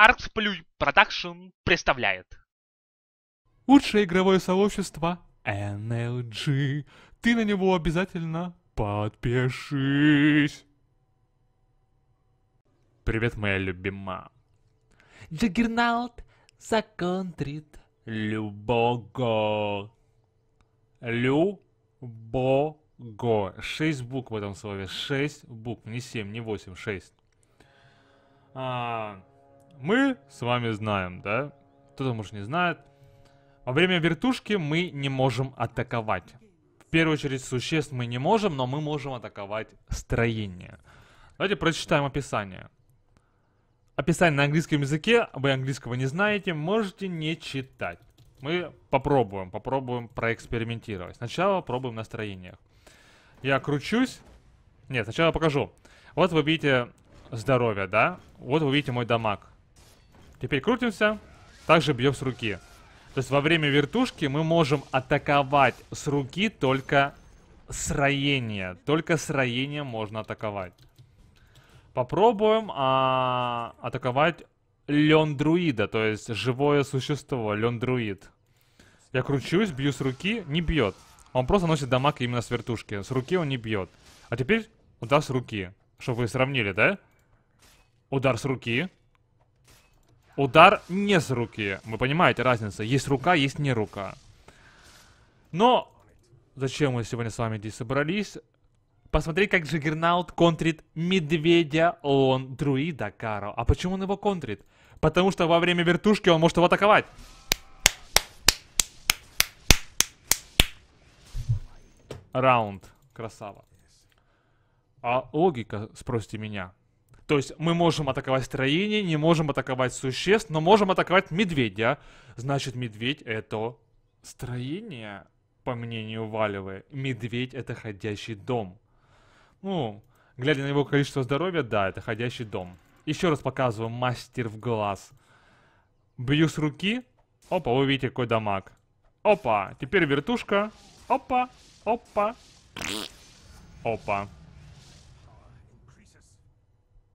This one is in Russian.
Artsplay Production представляет. Лучшее игровое сообщество NLG. Ты на него обязательно подпишись. Привет, моя любимая. Джаггернаут законтрит любого. Любого. Шесть букв в этом слове. Шесть букв. Не семь, не восемь, шесть. А мы с вами знаем, да? Кто-то, может, не знает. Во время вертушки мы не можем атаковать. В первую очередь существ мы не можем, но мы можем атаковать строение. Давайте прочитаем описание. Описание на английском языке, вы английского не знаете, можете не читать. Мы попробуем, попробуем проэкспериментировать. Сначала пробуем на строениях. Я кручусь. Нет, сначала покажу. Вот вы видите здоровье, да? Вот вы видите мой дамаг. Теперь крутимся. Также бьем с руки. То есть во время вертушки мы можем атаковать с руки только сроение. Только сроение можно атаковать. Попробуем а, атаковать Лендруида, то есть живое существо, Лендруид. Я кручусь, бью с руки, не бьет. Он просто носит дамаг именно с вертушки. С руки он не бьет. А теперь удар с руки. Чтобы вы сравнили, да? Удар с руки. Удар не с руки. Вы понимаете разницу? Есть рука, есть не рука. Но зачем мы сегодня с вами здесь собрались? Посмотреть, как Джиггернаут контрит медведя он друида Каро. А почему он его контрит? Потому что во время вертушки он может его атаковать. Раунд. Красава. А логика, спросите меня. То есть мы можем атаковать строение, не можем атаковать существ, но можем атаковать медведя. Значит, медведь это строение, по мнению Валевы. Медведь это ходящий дом. Ну, глядя на его количество здоровья, да, это ходящий дом. Еще раз показываю, мастер в глаз. Бью с руки. Опа, вы видите, какой дамаг. Опа, теперь вертушка. Опа, опа. Опа.